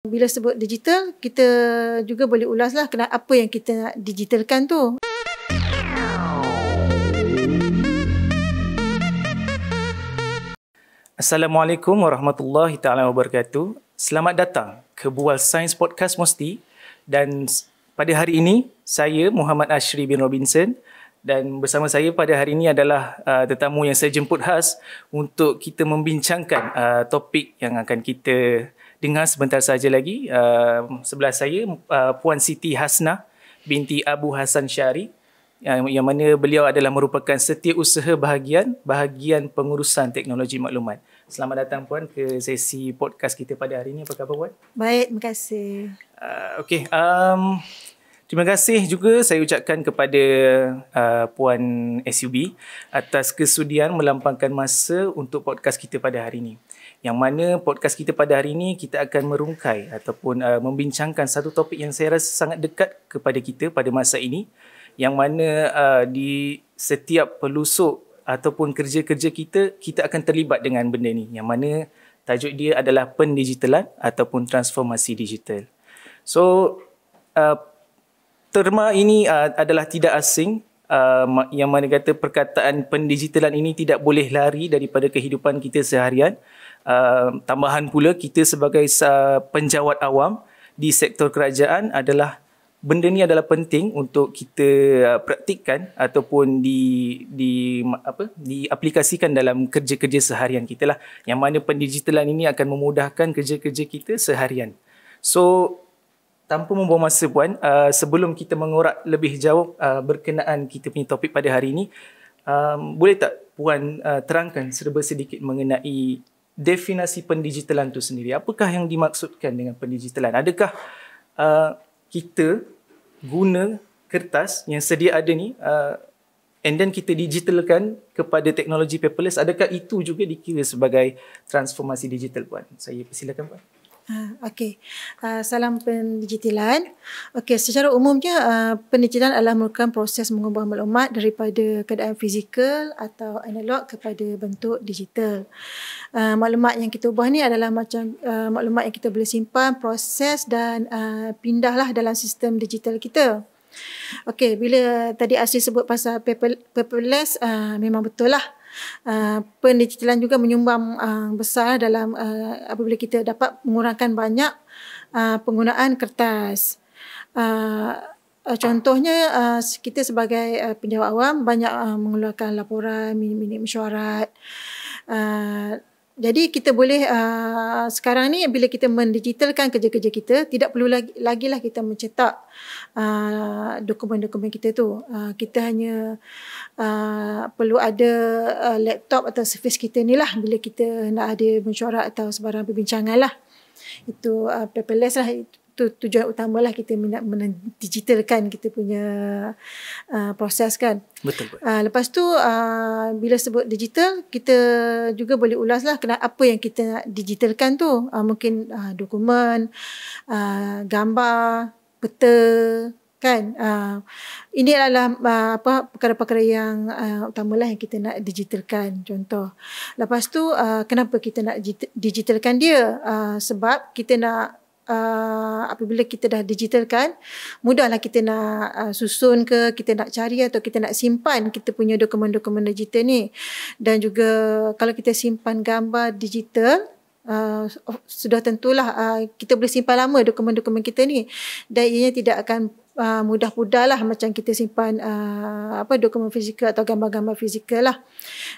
Bila sebut digital, kita juga boleh ulaslah kena apa yang kita nak digitalkan tu. Assalamualaikum warahmatullahi taala wabarakatuh. Selamat datang ke Bual Science Podcast Mosti dan pada hari ini saya Muhammad Ashri bin Robinson dan bersama saya pada hari ini adalah uh, tetamu yang saya jemput khas untuk kita membincangkan uh, topik yang akan kita dengar sebentar saja lagi uh, sebelah saya uh, Puan Siti Hasna binti Abu Hassan Syari uh, yang mana beliau adalah merupakan setiausaha bahagian bahagian pengurusan teknologi maklumat. Selamat datang puan ke sesi podcast kita pada hari ini. Apa khabar puan? Baik, terima kasih. Uh, okay, um, terima kasih juga saya ucapkan kepada uh, puan SUB atas kesudian melampangkan masa untuk podcast kita pada hari ini yang mana podcast kita pada hari ini kita akan merungkai ataupun uh, membincangkan satu topik yang saya rasa sangat dekat kepada kita pada masa ini yang mana uh, di setiap pelusuk ataupun kerja-kerja kita kita akan terlibat dengan benda ni yang mana tajuk dia adalah pendigitalan ataupun transformasi digital. So uh, terma ini uh, adalah tidak asing uh, yang mana kata perkataan pendigitalan ini tidak boleh lari daripada kehidupan kita seharian Uh, tambahan pula kita sebagai uh, penjawat awam di sektor kerajaan adalah benda ni adalah penting untuk kita uh, praktikkan ataupun di di apa diaplikasikan dalam kerja-kerja seharian kita lah yang mana pendigitalan ini akan memudahkan kerja-kerja kita seharian. So tanpa membuang masa puan uh, sebelum kita mengorak lebih jauh uh, berkenaan kita punya topik pada hari ini um, boleh tak puan uh, terangkan serba sedikit mengenai definisi pendigitalan itu sendiri? Apakah yang dimaksudkan dengan pendigitalan? Adakah uh, kita guna kertas yang sedia ada ni uh, and then kita digitalkan kepada teknologi paperless adakah itu juga dikira sebagai transformasi digital puan saya persilakan puan Ah, okey, uh, salam pendigitalan. Okey, secara umumnya uh, pendigitalan adalah merupakan proses mengubah maklumat daripada keadaan fizikal atau analog kepada bentuk digital. Uh, maklumat yang kita ubah ni adalah macam uh, maklumat yang kita boleh simpan, proses dan uh, pindahlah dalam sistem digital kita. Okey, bila tadi Asri sebut pasal paper, paperless, uh, memang betul lah. Ah, pendigitalan juga menyumbang ah, besar dalam ah, apabila kita dapat mengurangkan banyak penggunaan kertas. Contohnya kita sebagai penjawat awam banyak mengeluarkan laporan, minit-minit mesyuarat jadi kita boleh uh, sekarang ni bila kita mendigitalkan kerja-kerja kita tidak perlu lagi lagilah kita mencetak uh, dokumen-dokumen kita tu. Uh, kita hanya uh, perlu ada uh, laptop atau surface kita ni lah bila kita nak ada mencorak atau sebarang perbincangan lah. Itu uh, paperless lah itu tu tujuan utamalah kita nak mendigitalkan kita punya uh, proses kan. Betul. Uh, lepas tu uh, bila sebut digital kita juga boleh ulaslah kena apa yang kita nak digitalkan tu. Uh, mungkin uh, dokumen, uh, gambar, peta kan. Uh, ini adalah uh, apa perkara-perkara yang uh, utamalah yang kita nak digitalkan contoh. Lepas tu uh, kenapa kita nak digitalkan dia? Uh, sebab kita nak uh, apabila kita dah digitalkan mudahlah kita nak uh, susun ke kita nak cari atau kita nak simpan kita punya dokumen-dokumen digital ni dan juga kalau kita simpan gambar digital uh, sudah tentulah uh, kita boleh simpan lama dokumen-dokumen kita ni dan ianya tidak akan uh, ah, mudah pudahlah macam kita simpan uh, apa dokumen fizikal atau gambar-gambar fizikal lah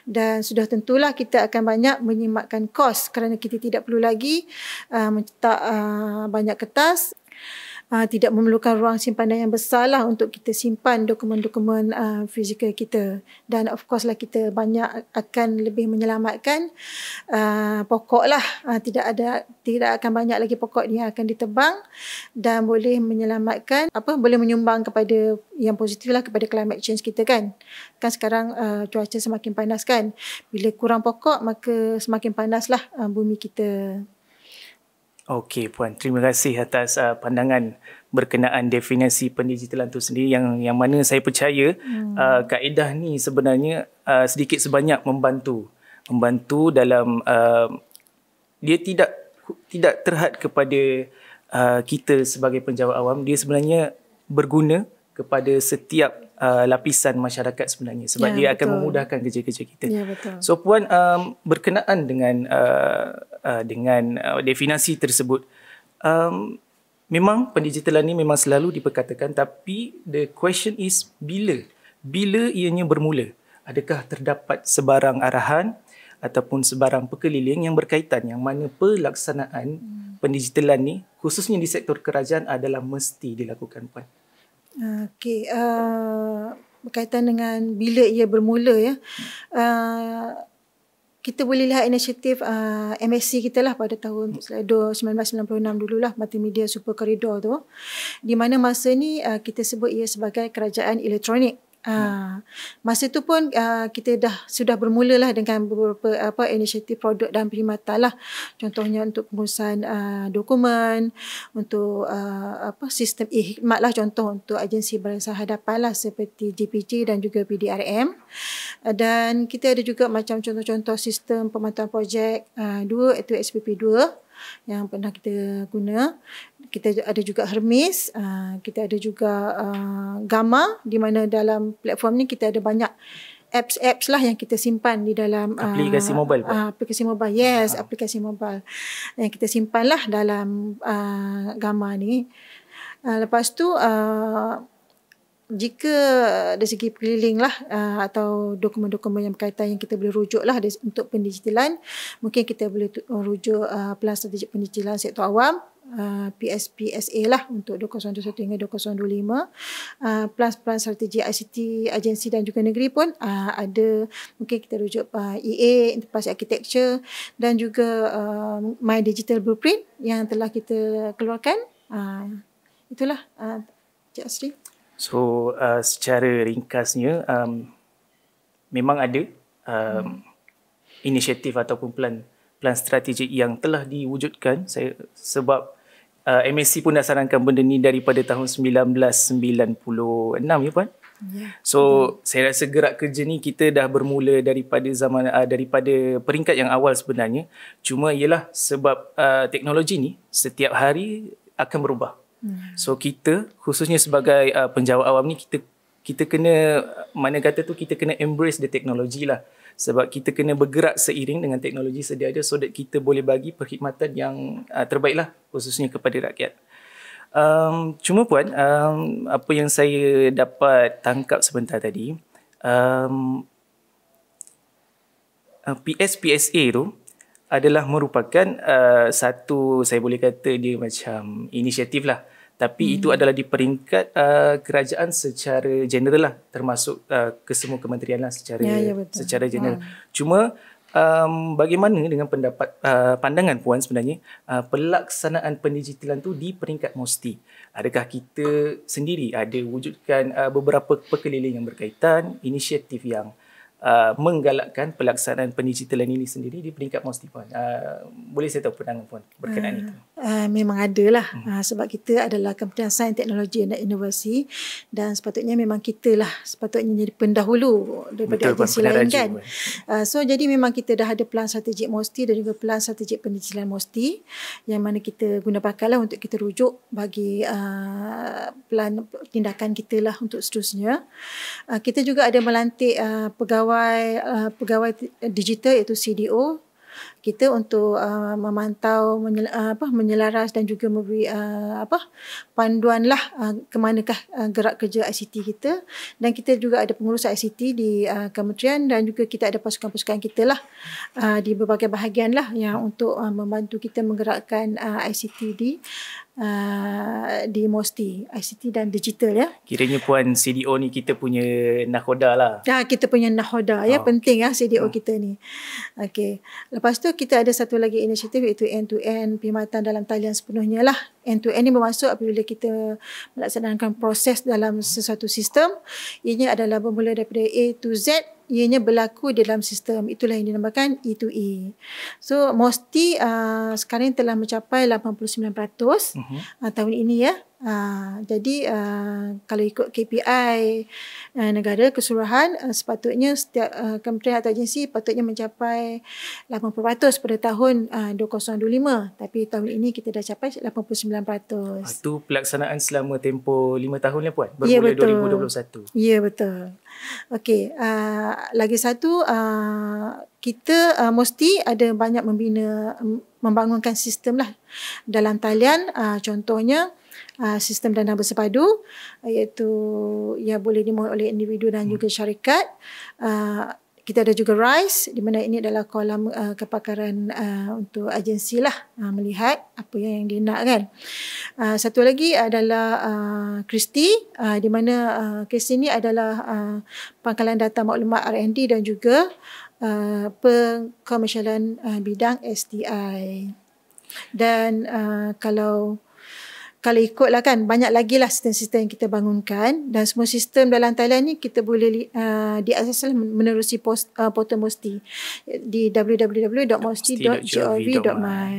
dan sudah tentulah kita akan banyak menyimakkan kos kerana kita tidak perlu lagi uh, mencetak uh, banyak kertas uh, tidak memerlukan ruang simpanan yang besar lah untuk kita simpan dokumen-dokumen uh, fizikal kita dan of course lah kita banyak akan lebih menyelamatkan uh, pokok lah uh, tidak ada tidak akan banyak lagi pokok yang akan ditebang dan boleh menyelamatkan apa boleh menyumbang kepada yang positif lah kepada climate change kita kan kan sekarang uh, cuaca semakin panas kan bila kurang pokok maka semakin panaslah uh, bumi kita. Okey puan, terima kasih atas uh, pandangan berkenaan definisi pendigitalan itu sendiri yang yang mana saya percaya hmm. uh, kaedah ni sebenarnya uh, sedikit sebanyak membantu membantu dalam uh, dia tidak tidak terhad kepada uh, kita sebagai penjawat awam dia sebenarnya berguna kepada setiap uh, lapisan masyarakat sebenarnya sebab ya, dia betul. akan memudahkan kerja-kerja kita. Ya So puan um, berkenaan dengan uh, uh, dengan uh, definisi tersebut um, memang pendigitalan ini memang selalu diperkatakan tapi the question is bila bila ianya bermula? Adakah terdapat sebarang arahan ataupun sebarang pekeliling yang berkaitan yang mana pelaksanaan hmm. pendigitalan ini, khususnya di sektor kerajaan adalah mesti dilakukan puan? Okay, uh, eh, berkaitan dengan bila ia bermula ya. Uh, kita boleh lihat inisiatif uh, eh, MSC kita lah pada tahun 1996 dulu lah multimedia super corridor tu di mana masa ni uh, kita sebut ia sebagai kerajaan elektronik Ah, ya. masa itu pun uh, kita dah sudah bermula lah dengan beberapa apa inisiatif produk dan perkhidmatan lah. Contohnya untuk pengurusan uh, ah, dokumen, untuk uh, apa sistem e-hikmat lah contoh untuk agensi berdasar hadapan lah seperti GPG dan juga PDRM. dan kita ada juga macam contoh-contoh sistem pemantauan projek uh, dua, itu SPP 2 yang pernah kita guna. Kita ada juga Hermes, ah, kita ada juga ah, Gamma di mana dalam platform ni kita ada banyak apps-apps lah yang kita simpan di dalam ah, aplikasi uh, mobile. Uh, aplikasi mobile, yes, uh. aplikasi mobile yang kita simpan lah dalam uh, Gamma ni. Uh, lepas tu uh, jika dari segi keliling lah uh, atau dokumen-dokumen yang berkaitan yang kita boleh rujuk lah untuk pendigitalan mungkin kita boleh uh, rujuk uh, pelan strategi pendigitalan sektor awam Uh, eh, PSPSA lah untuk 2021 hingga 2025 uh, plan-plan strategi ICT agensi dan juga negeri pun uh, ada mungkin kita rujuk uh, EA Interpasi Architecture dan juga uh, My Digital Blueprint yang telah kita keluarkan uh, itulah uh, Cik Asri So uh, secara ringkasnya um, memang ada um, inisiatif ataupun plan plan strategik yang telah diwujudkan saya sebab uh, MSC pun dah sarankan benda ni daripada tahun 1996 ya puan. Ya. So saya rasa gerak kerja ni kita dah bermula daripada zaman uh, daripada peringkat yang awal sebenarnya cuma ialah sebab uh, teknologi ni setiap hari akan berubah. Hmm. So kita khususnya sebagai uh, penjawat awam ni kita kita kena mana kata tu kita kena embrace the teknologi lah sebab kita kena bergerak seiring dengan teknologi sedia ada so that kita boleh bagi perkhidmatan yang uh, terbaik lah khususnya kepada rakyat. Um, cuma puan um, apa yang saya dapat tangkap sebentar tadi um, uh, PSPSA tu adalah merupakan uh, satu saya boleh kata dia macam inisiatif lah tapi hmm. itu adalah di peringkat uh, kerajaan secara general lah termasuk uh, kesemua kementerian lah secara ya, ya secara general ha. cuma um, bagaimana dengan pendapat uh, pandangan puan sebenarnya uh, pelaksanaan pendigitalan tu di peringkat mosti adakah kita sendiri ada wujudkan uh, beberapa perkeliling yang berkaitan inisiatif yang uh, menggalakkan pelaksanaan pendigitalan ini sendiri di peringkat mosti Puan? Uh, boleh saya tahu pandangan Puan berkenaan uh, itu? Uh, memang ada lah hmm. uh, sebab kita adalah Kementerian Sains, Teknologi dan Inovasi dan sepatutnya memang kita lah sepatutnya jadi pendahulu daripada Betul, agensi lain kan. Uh, so jadi memang kita dah ada pelan strategik mosti dan juga pelan strategik pendigitalan mosti yang mana kita guna pakai lah untuk kita rujuk bagi uh, pelan tindakan kita lah untuk seterusnya. Uh, kita juga ada melantik uh, pegawai pegawai uh, pegawai eh, digital iaitu CDO kita untuk uh, memantau menyel, uh, apa menyelaras dan juga memberi uh, apa panduanlah uh, ke manakah uh, gerak kerja ICT kita dan kita juga ada pengurus ICT di uh, kementerian dan juga kita ada pasukan-pasukan kita lah uh, di berbagai bahagian lah yang untuk uh, membantu kita menggerakkan uh, ICT di uh, Uh, di Mosti ICT dan digital ya. Kiranya puan CDO ni kita punya nahoda lah. Ya, kita punya nahoda ya. oh. ya penting ya CDO oh. Hmm. kita ni. Okay, Lepas tu kita ada satu lagi inisiatif iaitu end to end perkhidmatan dalam talian sepenuhnya lah. End to end ni bermaksud apabila kita melaksanakan proses dalam sesuatu sistem, ianya adalah bermula daripada A to Z ianya berlaku di dalam sistem itulah yang dinamakan E2E. E. So mesti uh, sekarang telah mencapai 89% uh-huh. Mhm. uh, tahun ini ya. Uh, jadi uh, kalau ikut KPI uh, negara keseluruhan uh, sepatutnya setiap uh, kementerian atau agensi patutnya mencapai 80% pada tahun uh, 2025 tapi tahun ini kita dah capai 89%. Itu ah, pelaksanaan selama tempoh 5 tahun lah ya puan bermula ya, betul. 2021. Ya betul. Okey, uh, lagi satu uh, kita uh, mesti ada banyak membina membangunkan sistem lah dalam talian uh, contohnya uh, sistem dana bersepadu iaitu yang boleh dimohon oleh individu dan hmm. juga syarikat uh, kita ada juga RISE di mana ini adalah kolam uh, kepakaran uh, untuk agensi lah uh, melihat apa yang, yang dia nak kan. Uh, satu lagi adalah uh, Christie uh, di mana uh, kes ini adalah uh, pangkalan data maklumat R&D dan juga uh, pengkomersialan uh, bidang STI Dan uh, kalau kalau ikutlah kan banyak lagi lah sistem-sistem yang kita bangunkan dan semua sistem dalam Thailand ni kita boleh uh, diakses lah menerusi post, uh, portal Mosti di www.mosti.gov.my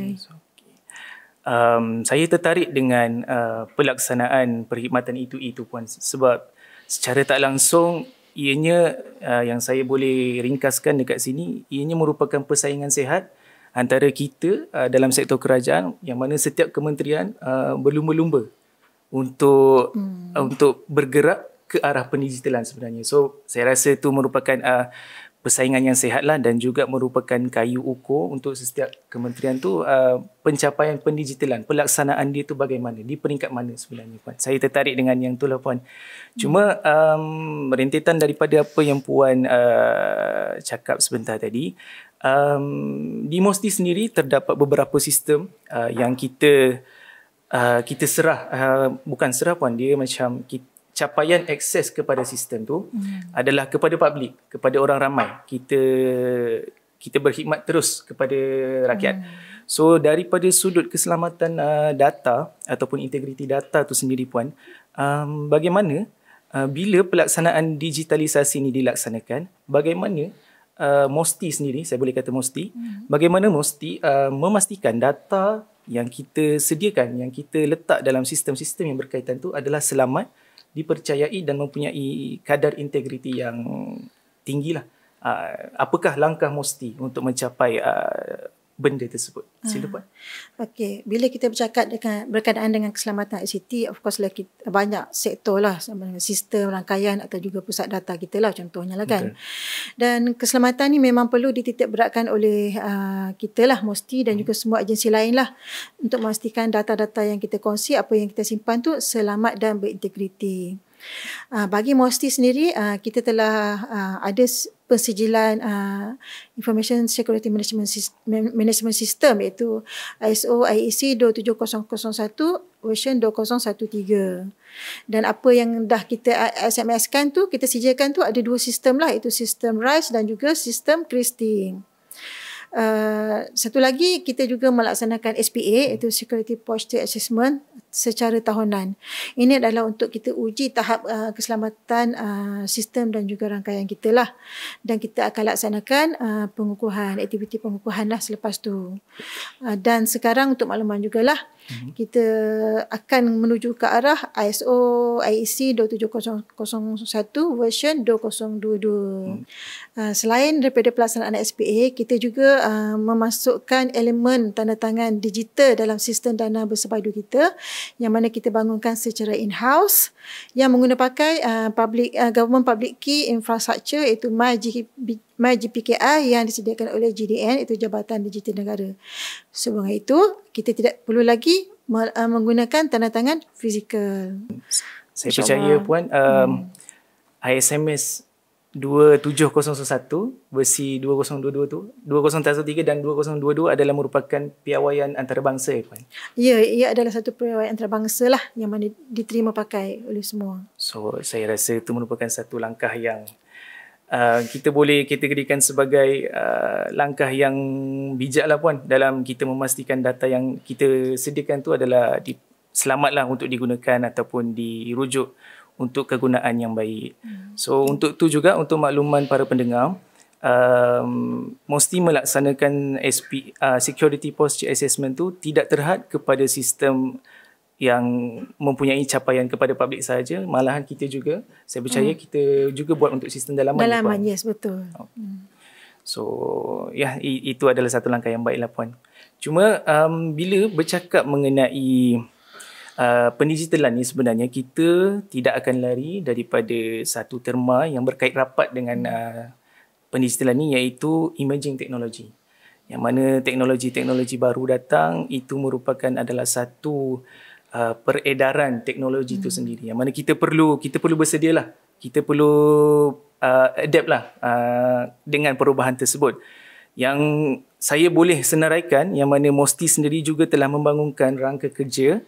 um, saya tertarik dengan uh, pelaksanaan perkhidmatan itu itu pun sebab secara tak langsung ianya uh, yang saya boleh ringkaskan dekat sini ianya merupakan persaingan sehat antara kita uh, dalam sektor kerajaan yang mana setiap kementerian uh, berlumba-lumba untuk hmm. Uh, untuk bergerak ke arah pendigitalan sebenarnya. So saya rasa itu merupakan uh, persaingan yang sehatlah dan juga merupakan kayu ukur untuk setiap kementerian tu uh, pencapaian pendigitalan, pelaksanaan dia tu bagaimana, di peringkat mana sebenarnya puan. Saya tertarik dengan yang tu lah puan. Cuma um, rentetan daripada apa yang puan uh, cakap sebentar tadi, um, di Mosti sendiri terdapat beberapa sistem uh, yang kita uh, kita serah uh, bukan serah pun dia macam kita, capaian akses kepada sistem tu hmm. adalah kepada publik kepada orang ramai kita kita berkhidmat terus kepada rakyat hmm. so daripada sudut keselamatan uh, data ataupun integriti data tu sendiri puan um, bagaimana uh, bila pelaksanaan digitalisasi ini dilaksanakan bagaimana Uh, Mosti sendiri, saya boleh kata Mosti, hmm bagaimana Mosti uh, memastikan data yang kita sediakan, yang kita letak dalam sistem-sistem yang berkaitan itu adalah selamat, dipercayai dan mempunyai kadar integriti yang tinggilah. Uh, apakah langkah Mosti untuk mencapai uh, benda tersebut. Sila ah. buat. Okey, bila kita bercakap dengan berkaitan dengan keselamatan ICT, of course lah kita, banyak sektor lah sama dengan sistem rangkaian atau juga pusat data kita lah contohnya lah kan. Betul. Dan keselamatan ni memang perlu dititik beratkan oleh uh, kita lah mesti dan hmm. juga semua agensi lain lah untuk memastikan data-data yang kita kongsi, apa yang kita simpan tu selamat dan berintegriti. Ah, bagi Mosti sendiri uh, kita telah uh, ada persijilan uh, Information Security Management System, Management System iaitu ISO IEC 27001 version 2013 dan apa yang dah kita SMS-kan tu kita sijilkan tu ada dua sistem lah iaitu sistem RISE dan juga sistem CRISTING Uh, satu lagi kita juga melaksanakan SPA iaitu Security Posture Assessment secara tahunan. Ini adalah untuk kita uji tahap uh, keselamatan uh, sistem dan juga rangkaian kita lah. Dan kita akan laksanakan uh, pengukuhan, aktiviti pengukuhan lah selepas tu. Uh, dan sekarang untuk makluman juga lah hmm kita akan menuju ke arah ISO IEC 27001 version 2022. Mm. Uh, selain daripada pelaksanaan SPA, kita juga uh, memasukkan elemen tanda tangan digital dalam sistem dana bersepadu kita yang mana kita bangunkan secara in-house yang menggunakan uh, public uh, government public key infrastructure iaitu MyGPG MyGPKI yang disediakan oleh GDN itu Jabatan Digital Negara. Sebab itu, kita tidak perlu lagi uh, menggunakan tanda tangan fizikal. Saya Insya percaya Allah. Puan, um, hmm. ISMS 27001 versi 2022 2013 dan 2022 adalah merupakan piawaian antarabangsa ya Puan? Ya, ia adalah satu piawaian antarabangsa lah yang mana diterima pakai oleh semua. So, saya rasa itu merupakan satu langkah yang Uh, kita boleh kategorikan sebagai uh, langkah yang bijak lah puan dalam kita memastikan data yang kita sediakan tu adalah selamatlah untuk digunakan ataupun dirujuk untuk kegunaan yang baik. Hmm. So untuk tu juga untuk makluman para pendengar, um, mesti melaksanakan SP, uh, security posture assessment tu tidak terhad kepada sistem yang mempunyai capaian kepada publik saja malahan kita juga saya percaya hmm. kita juga buat untuk sistem dalaman dalaman ya yes, betul oh. hmm. so ya yeah, itu adalah satu langkah yang baiklah puan cuma um, bila bercakap mengenai Uh, pendigitalan ni sebenarnya kita tidak akan lari daripada satu terma yang berkait rapat dengan uh, pendigitalan ni iaitu emerging technology yang mana teknologi-teknologi baru datang itu merupakan adalah satu uh, peredaran teknologi itu hmm. sendiri yang mana kita perlu kita perlu bersedia lah, kita perlu uh, adapt lah uh, dengan perubahan tersebut yang saya boleh senaraikan yang mana Mosti sendiri juga telah membangunkan rangka kerja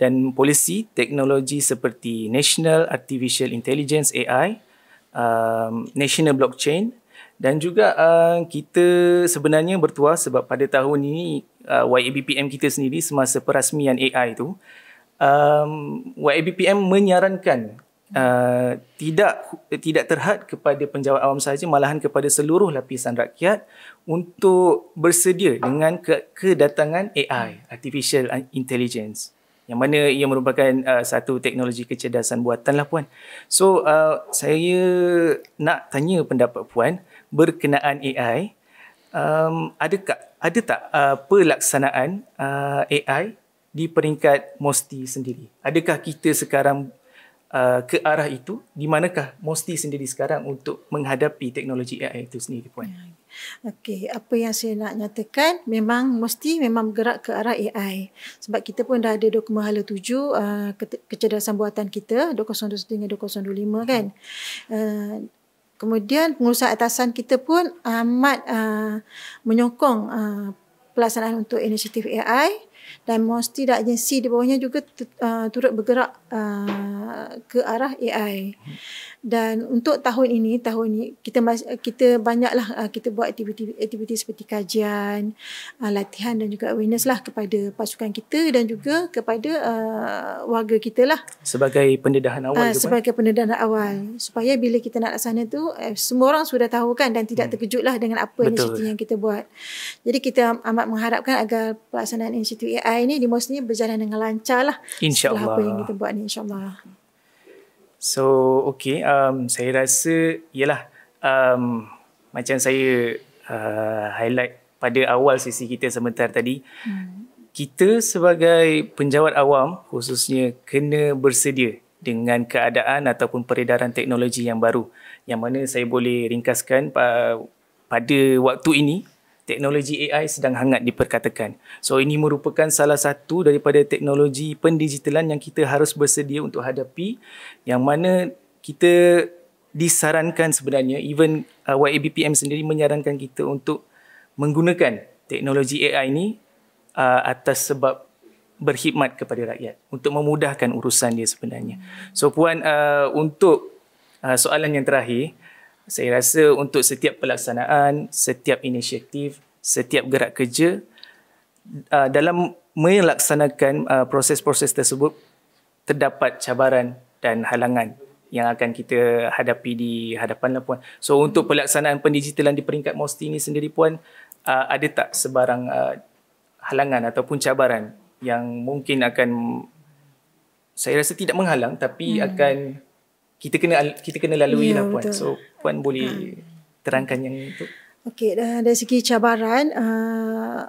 dan polisi teknologi seperti National Artificial Intelligence AI um, National Blockchain dan juga uh, kita sebenarnya bertuah sebab pada tahun ini uh, YABPM kita sendiri semasa perasmian AI itu um, YABPM menyarankan uh, tidak tidak terhad kepada penjawat awam sahaja malahan kepada seluruh lapisan rakyat untuk bersedia dengan ke- kedatangan AI artificial intelligence yang mana ia merupakan uh, satu teknologi kecerdasan buatan lah puan. So uh, saya nak tanya pendapat puan berkenaan AI um, adakah ada tak uh, pelaksanaan uh, AI di peringkat mosti sendiri. Adakah kita sekarang uh, ke arah itu? Di manakah mosti sendiri sekarang untuk menghadapi teknologi AI itu sendiri, Puan? Ya, ya. Okey, apa yang saya nak nyatakan memang mesti memang bergerak ke arah AI. Sebab kita pun dah ada dokumen hala tuju uh, kecerdasan buatan kita, 2021 2025 hmm. kan. Uh, kemudian pengurusan atasan kita pun amat uh, menyokong uh, pelaksanaan untuk inisiatif AI dan most tidak agensi di bawahnya juga uh, turut bergerak uh, ke arah AI. Hmm dan untuk tahun ini tahun ini kita kita banyaklah ah, kita buat aktiviti aktiviti seperti kajian ah, latihan dan juga awareness lah kepada pasukan kita dan juga kepada uh, warga kita lah sebagai pendedahan awal uh, sebagai pendedahan awal hmm. supaya bila kita nak laksana tu eh, semua orang sudah tahu kan dan tidak hmm. terkejutlah dengan apa Betul. inisiatif yang kita buat jadi kita amat mengharapkan agar pelaksanaan institut AI ini di berjalan dengan lancar lah insyaallah apa yang kita buat ni insyaallah So okay, um, saya rasa ialah um, macam saya uh, highlight pada awal sesi kita sebentar tadi. Hmm. Kita sebagai penjawat awam khususnya kena bersedia dengan keadaan ataupun peredaran teknologi yang baru. Yang mana saya boleh ringkaskan pada waktu ini teknologi AI sedang hangat diperkatakan. So ini merupakan salah satu daripada teknologi pendigitalan yang kita harus bersedia untuk hadapi yang mana kita disarankan sebenarnya even uh, YABPM sendiri menyarankan kita untuk menggunakan teknologi AI ini uh, atas sebab berkhidmat kepada rakyat untuk memudahkan urusan dia sebenarnya. So puan uh, untuk uh, soalan yang terakhir saya rasa untuk setiap pelaksanaan, setiap inisiatif, setiap gerak kerja uh, dalam melaksanakan uh, proses-proses tersebut terdapat cabaran dan halangan yang akan kita hadapi di hadapan lah puan. So untuk pelaksanaan pendigitalan di peringkat MOSTI ini sendiri puan uh, ada tak sebarang halangan ataupun cabaran yang mungkin akan saya rasa tidak menghalang tapi hmm. akan kita kena kita kena lalui ya, lah puan. Betul. So puan boleh ha. terangkan yang itu. Okey, dah dari segi cabaran a uh,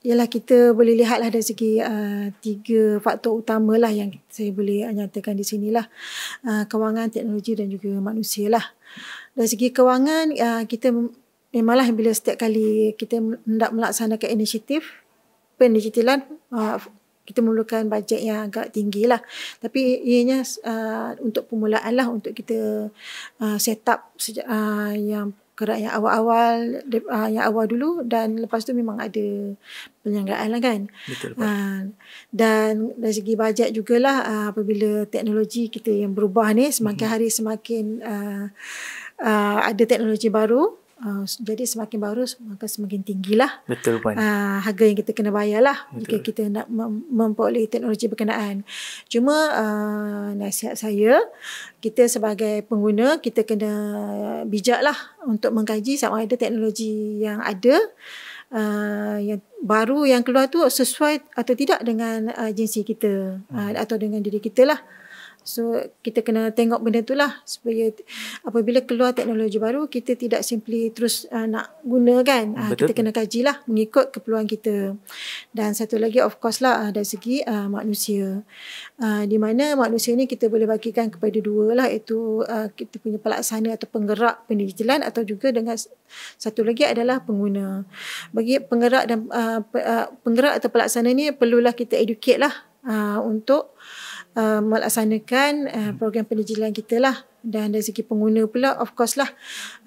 ialah kita boleh lihatlah dari segi uh, tiga faktor utamalah yang saya boleh nyatakan di sinilah. A uh, kewangan, teknologi dan juga manusia lah. Dari segi kewangan uh, kita memanglah bila setiap kali kita hendak melaksanakan inisiatif pendigitalan uh, kita memerlukan bajet yang agak tinggi lah. Tapi ianya uh, untuk permulaan lah untuk kita uh, set up seja- uh, yang kerak yang awal-awal, uh, yang awal dulu dan lepas tu memang ada penyelenggaraan lah kan. Betul. Uh, dan dari segi bajet jugalah uh, apabila teknologi kita yang berubah ni semakin mm-hmm. hari semakin uh, uh, ada teknologi baru Ah, jadi semakin baru maka semakin tinggilah betul uh, harga yang kita kena bayarlah betul. jika kita nak mem- memperoleh teknologi berkenaan cuma uh, nasihat saya kita sebagai pengguna kita kena bijak lah untuk mengkaji sama ada teknologi yang ada Uh, yang baru yang keluar tu sesuai atau tidak dengan agensi kita uh, atau dengan diri kita lah. So kita kena tengok benda tu lah supaya apabila keluar teknologi baru kita tidak simply terus uh, nak guna kan. Uh, Kita kena kaji lah mengikut keperluan kita. Dan satu lagi of course lah uh, dari segi uh, manusia. Uh, di mana manusia ni kita boleh bagikan kepada dua lah iaitu uh, kita punya pelaksana atau penggerak pendidikan atau juga dengan satu lagi adalah pengguna. Bagi penggerak dan uh, penggerak atau pelaksana ni perlulah kita educate lah uh, untuk uh, melaksanakan uh, hmm. program penjilan kita lah dan dari segi pengguna pula of course lah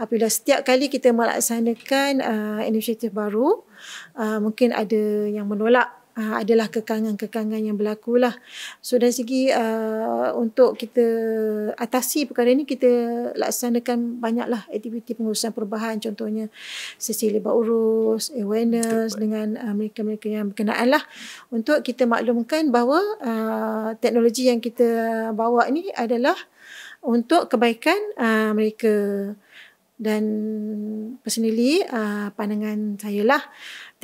apabila setiap kali kita melaksanakan uh, inisiatif baru uh, mungkin ada yang menolak uh, adalah kekangan-kekangan yang berlaku lah. So dari segi uh, untuk kita atasi perkara ini kita laksanakan banyaklah aktiviti pengurusan perubahan contohnya sesi lebar urus, awareness dengan uh, mereka-mereka yang berkenaan lah untuk kita maklumkan bahawa uh, teknologi yang kita bawa ini adalah untuk kebaikan uh, mereka dan personally uh, pandangan saya lah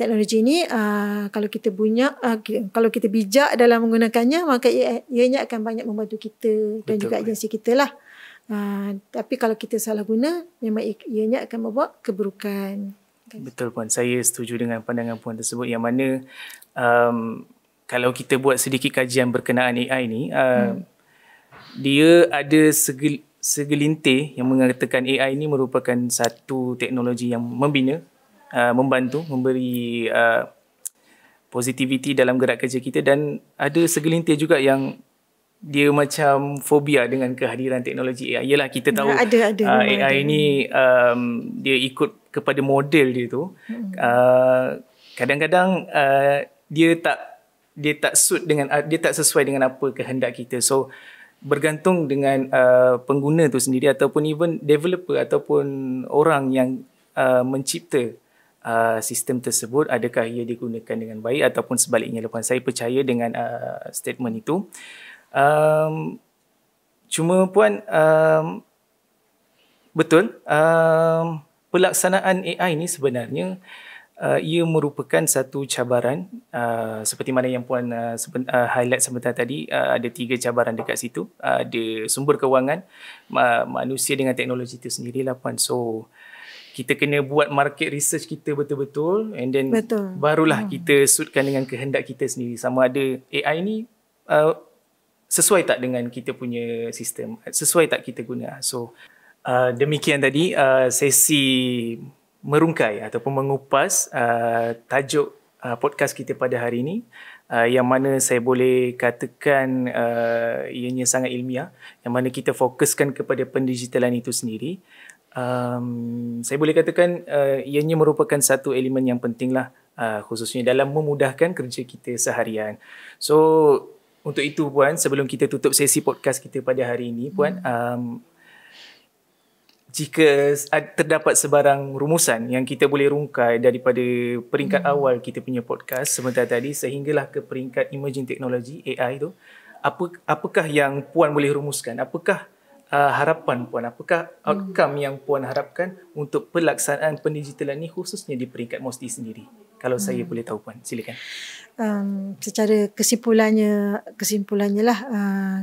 teknologi ini uh, ah, kalau kita punya uh, kalau kita bijak dalam menggunakannya maka ia, ianya akan banyak membantu kita dan juga agensi kita lah uh, tapi kalau kita salah guna memang ianya akan membawa keburukan kan? Betul puan saya setuju dengan pandangan puan tersebut yang mana um, kalau kita buat sedikit kajian berkenaan AI ini, uh, um, hmm. dia ada segel, segelintir yang mengatakan AI ini merupakan satu teknologi yang membina Uh, membantu memberi uh, positivity dalam gerak kerja kita dan ada segelintir juga yang dia macam fobia dengan kehadiran teknologi AI. Yalah kita tahu ada, ada, uh, AI ada. ini um, dia ikut kepada model dia tu. Hmm. Uh, kadang-kadang uh, dia tak dia tak suit dengan uh, dia tak sesuai dengan apa kehendak kita. So bergantung dengan uh, pengguna tu sendiri ataupun even developer ataupun orang yang uh, mencipta uh, sistem tersebut adakah ia digunakan dengan baik ataupun sebaliknya lepas saya percaya dengan uh, statement itu um, cuma puan um, betul um, pelaksanaan AI ini sebenarnya Uh, ia merupakan satu cabaran uh, seperti mana yang puan uh, seben, uh, highlight sebentar tadi uh, ada tiga cabaran dekat situ uh, ada sumber kewangan uh, manusia dengan teknologi itu sendirilah puan so uh, kita kena buat market research kita betul-betul and then Betul. barulah hmm. kita suitkan dengan kehendak kita sendiri sama ada AI ni uh, sesuai tak dengan kita punya sistem sesuai tak kita guna so uh, demikian tadi uh, sesi merungkai ataupun mengupas uh, tajuk uh, podcast kita pada hari ini uh, yang mana saya boleh katakan uh, ianya sangat ilmiah yang mana kita fokuskan kepada pendigitalan itu sendiri um, saya boleh katakan uh, ianya merupakan satu elemen yang pentinglah uh, khususnya dalam memudahkan kerja kita seharian. So untuk itu puan sebelum kita tutup sesi podcast kita pada hari ini puan um, jika terdapat sebarang rumusan yang kita boleh rungkai daripada peringkat hmm. awal kita punya podcast sebentar tadi sehinggalah ke peringkat emerging technology AI tu apa apakah yang puan boleh rumuskan apakah uh, harapan puan apakah hmm. outcome hmm. yang puan harapkan untuk pelaksanaan pendigitalan ini khususnya di peringkat MOSTI sendiri kalau hmm. saya boleh tahu puan silakan um, secara kesimpulannya kesimpulannya lah uh, ah,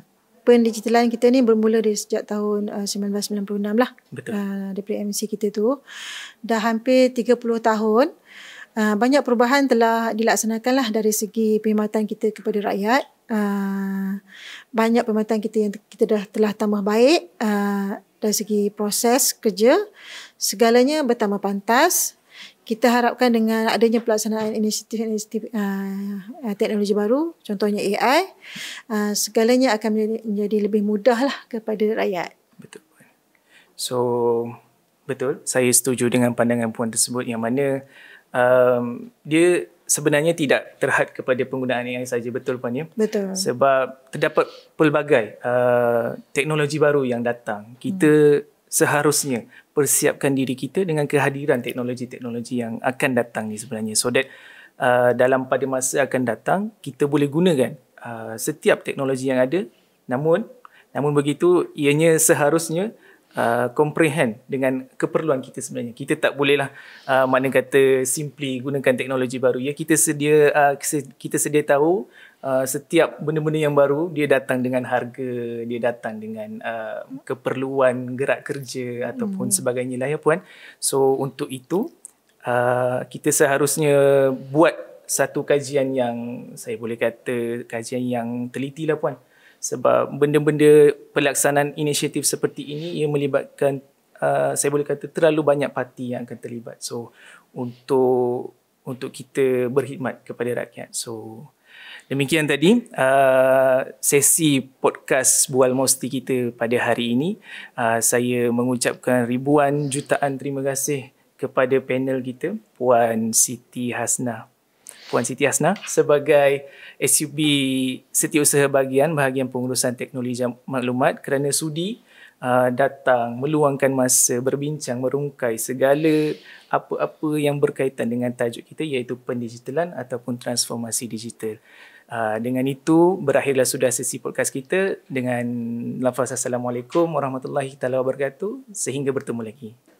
pendigitalan kita ni bermula dari sejak tahun ah, uh, 1996 lah Betul. Uh, MC kita tu dah hampir 30 tahun uh, banyak perubahan telah dilaksanakan lah dari segi perkhidmatan kita kepada rakyat Ah, banyak pembantuan kita yang kita dah telah tambah baik uh, dari segi proses kerja segalanya bertambah pantas kita harapkan dengan adanya pelaksanaan inisiatif-inisiatif uh, teknologi baru, contohnya AI, uh, segalanya akan menjadi lebih mudah lah kepada rakyat. Betul. So, betul. Saya setuju dengan pandangan puan tersebut yang mana um, dia sebenarnya tidak terhad kepada penggunaan AI saja betul punya. Betul. Sebab terdapat pelbagai uh, teknologi baru yang datang. Kita hmm. seharusnya persiapkan diri kita dengan kehadiran teknologi-teknologi yang akan datang ni sebenarnya so that uh, dalam pada masa akan datang kita boleh gunakan uh, setiap teknologi yang ada. Namun namun begitu ianya seharusnya uh, Uh, comprehend dengan keperluan kita sebenarnya. Kita tak bolehlah uh, mana kata simply gunakan teknologi baru. Ya, kita sedia uh, kita sedia tahu uh, setiap benda-benda yang baru dia datang dengan harga, dia datang dengan uh, keperluan gerak kerja ataupun mm. sebagainya lah ya puan. So untuk itu uh, kita seharusnya buat satu kajian yang saya boleh kata kajian yang teliti lah puan sebab benda-benda pelaksanaan inisiatif seperti ini ia melibatkan uh, saya boleh kata terlalu banyak parti yang akan terlibat so untuk untuk kita berkhidmat kepada rakyat so demikian tadi uh, sesi podcast bual mosti kita pada hari ini uh, saya mengucapkan ribuan jutaan terima kasih kepada panel kita puan Siti Hasnah Puan Siti Hasna sebagai SUB Setiausaha Bahagian Bahagian Pengurusan Teknologi Maklumat kerana sudi Uh, datang meluangkan masa berbincang merungkai segala apa-apa yang berkaitan dengan tajuk kita iaitu pendigitalan ataupun transformasi digital. Uh, dengan itu berakhirlah sudah sesi podcast kita dengan lafaz assalamualaikum warahmatullahi taala wabarakatuh sehingga bertemu lagi.